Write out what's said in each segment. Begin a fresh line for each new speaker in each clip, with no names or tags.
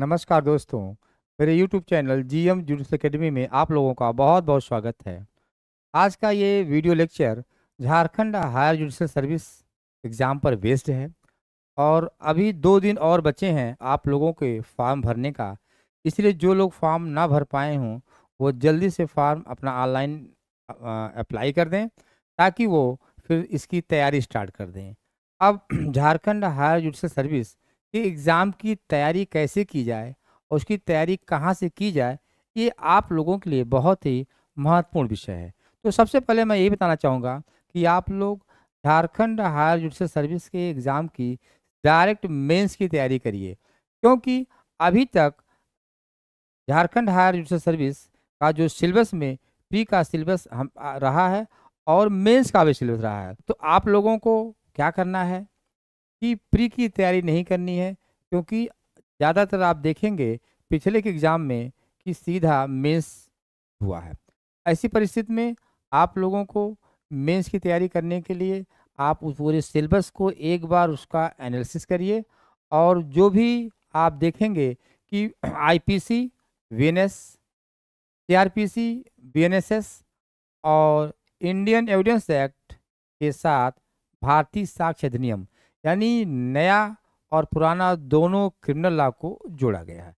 नमस्कार दोस्तों मेरे YouTube चैनल जी एम जूडिस अकेडमी में आप लोगों का बहुत बहुत स्वागत है आज का ये video lecture Jharkhand higher judicial service exam पर बेस्ड है और अभी दो दिन और बचे हैं आप लोगों के फॉर्म भरने का इसलिए जो लोग फॉर्म ना भर पाए हों वो जल्दी से फॉर्म अपना ऑनलाइन अप्लाई कर दें ताकि वो फिर इसकी तैयारी स्टार्ट कर दें अब झारखंड हायर जुडिशल सर्विस कि एग्ज़ाम की तैयारी कैसे की जाए और उसकी तैयारी कहाँ से की जाए ये आप लोगों के लिए बहुत ही महत्वपूर्ण विषय है तो सबसे पहले मैं यही बताना चाहूँगा कि आप लोग झारखंड हायर जुडिशल सर्विस के एग्ज़ाम की डायरेक्ट मेंस की तैयारी करिए क्योंकि अभी तक झारखंड हायर जुडिशल सर्विस का जो सिलेबस में प्री का सिलेबस हम रहा है और मेंस का भी सिलेबस रहा है तो आप लोगों को क्या करना है कि प्री की तैयारी नहीं करनी है क्योंकि ज़्यादातर आप देखेंगे पिछले के एग्ज़ाम में कि सीधा मेंस हुआ है ऐसी परिस्थिति में आप लोगों को मेंस की तैयारी करने के लिए आप उस पूरे सिलेबस को एक बार उसका एनालिसिस करिए और जो भी आप देखेंगे कि आईपीसी, वीएनएस, सीआरपीसी, वीएनएसएस और इंडियन एविडेंस एक्ट के साथ भारतीय साक्ष्य अधिनियम यानी नया और पुराना दोनों क्रिमिनल लॉ को जोड़ा गया है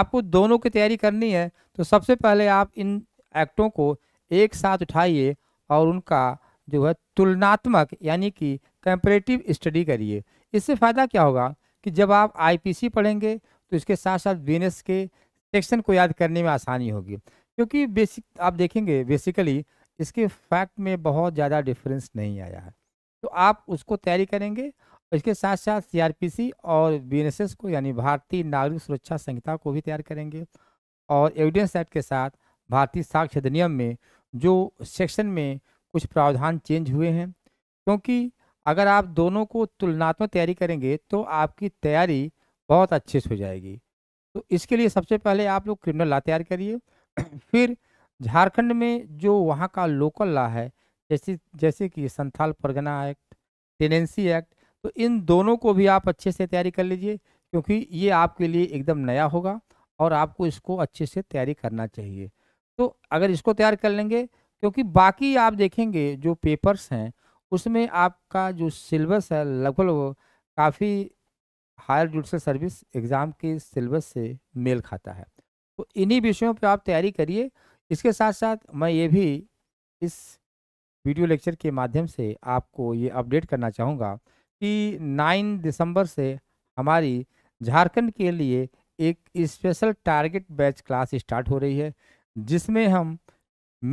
आपको दोनों की तैयारी करनी है तो सबसे पहले आप इन एक्टों को एक साथ उठाइए और उनका जो है तुलनात्मक यानी कि कंपरेटिव स्टडी करिए इससे फ़ायदा क्या होगा कि जब आप आईपीसी पढ़ेंगे तो इसके साथ साथ बीएनएस के सेक्शन को याद करने में आसानी होगी क्योंकि बेसिक आप देखेंगे बेसिकली इसके फैक्ट में बहुत ज़्यादा डिफरेंस नहीं आया है तो आप उसको तैयारी करेंगे इसके साथ साथ सीआरपीसी और बीएनएसएस को यानी भारतीय नागरिक सुरक्षा संहिता को भी तैयार करेंगे और एविडेंस एक्ट के साथ भारतीय साक्ष्य अधिनियम में जो सेक्शन में कुछ प्रावधान चेंज हुए हैं क्योंकि अगर आप दोनों को तुलनात्मक तैयारी करेंगे तो आपकी तैयारी बहुत अच्छे से हो जाएगी तो इसके लिए सबसे पहले आप लोग क्रिमिनल लॉ तैयार करिए फिर झारखंड में जो वहाँ का लोकल लॉ है जैसे जैसे कि Santhal Pargana act tenancy act तो इन दोनों को भी आप अच्छे से तैयारी कर लीजिए क्योंकि ये आपके लिए एकदम नया होगा और आपको इसको अच्छे से तैयारी करना चाहिए तो अगर इसको तैयार कर लेंगे क्योंकि बाकी आप देखेंगे जो पेपर्स हैं उसमें आपका जो सिलेबस है लगभग काफ़ी हायर जुडिशल सर्विस एग्ज़ाम के सिलेबस से मेल खाता है तो इन्हीं विषयों पर आप तैयारी करिए इसके साथ साथ मैं ये भी इस वीडियो लेक्चर के माध्यम से आपको ये अपडेट करना चाहूँगा 29 दिसंबर से हमारी झारखंड के लिए एक special target batch class start हो रही है जिसमें हम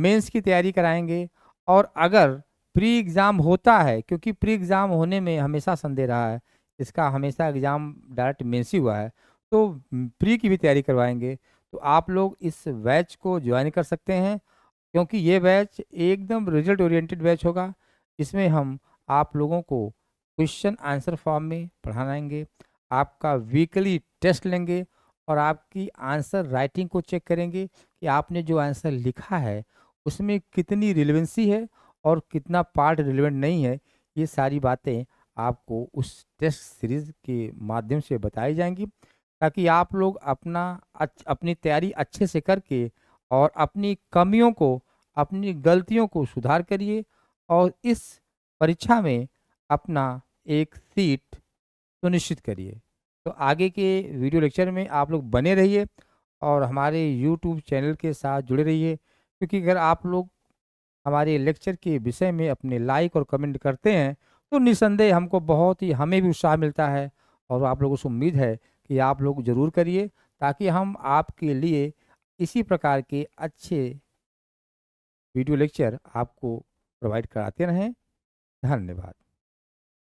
मेंस की तैयारी कराएंगे और अगर प्री एग्ज़ाम होता है क्योंकि प्री एग्ज़ाम होने में हमेशा संदेह रहा है इसका हमेशा एग्ज़ाम डायरेक्ट मेंस ही हुआ है तो प्री की भी तैयारी करवाएंगे तो आप लोग इस बैच को ज्वाइन कर सकते हैं क्योंकि ये बैच एकदम रिजल्ट ओरिएंटेड बैच होगा इसमें हम आप लोगों को क्वेश्चन आंसर फॉर्म में पढ़ाएंगे आपका वीकली टेस्ट लेंगे और आपकी आंसर राइटिंग को चेक करेंगे कि आपने जो आंसर लिखा है उसमें कितनी रिलेवेंसी है और कितना पार्ट रिलेवेंट नहीं है ये सारी बातें आपको उस टेस्ट सीरीज़ के माध्यम से बताई जाएंगी ताकि आप लोग अपना अपनी तैयारी अच्छे से करके और अपनी कमियों को अपनी गलतियों को सुधार करिए और इस परीक्षा में अपना एक सीट सुनिश्चित करिए तो आगे के वीडियो लेक्चर में आप लोग बने रहिए और हमारे यूट्यूब चैनल के साथ जुड़े रहिए क्योंकि अगर आप लोग हमारे लेक्चर के विषय में अपने लाइक और कमेंट करते हैं तो निसंदेह हमको बहुत ही हमें भी उत्साह मिलता है और आप लोगों से उम्मीद है कि आप लोग ज़रूर करिए ताकि हम आपके लिए इसी प्रकार के अच्छे वीडियो लेक्चर आपको प्रोवाइड कराते रहें धन्यवाद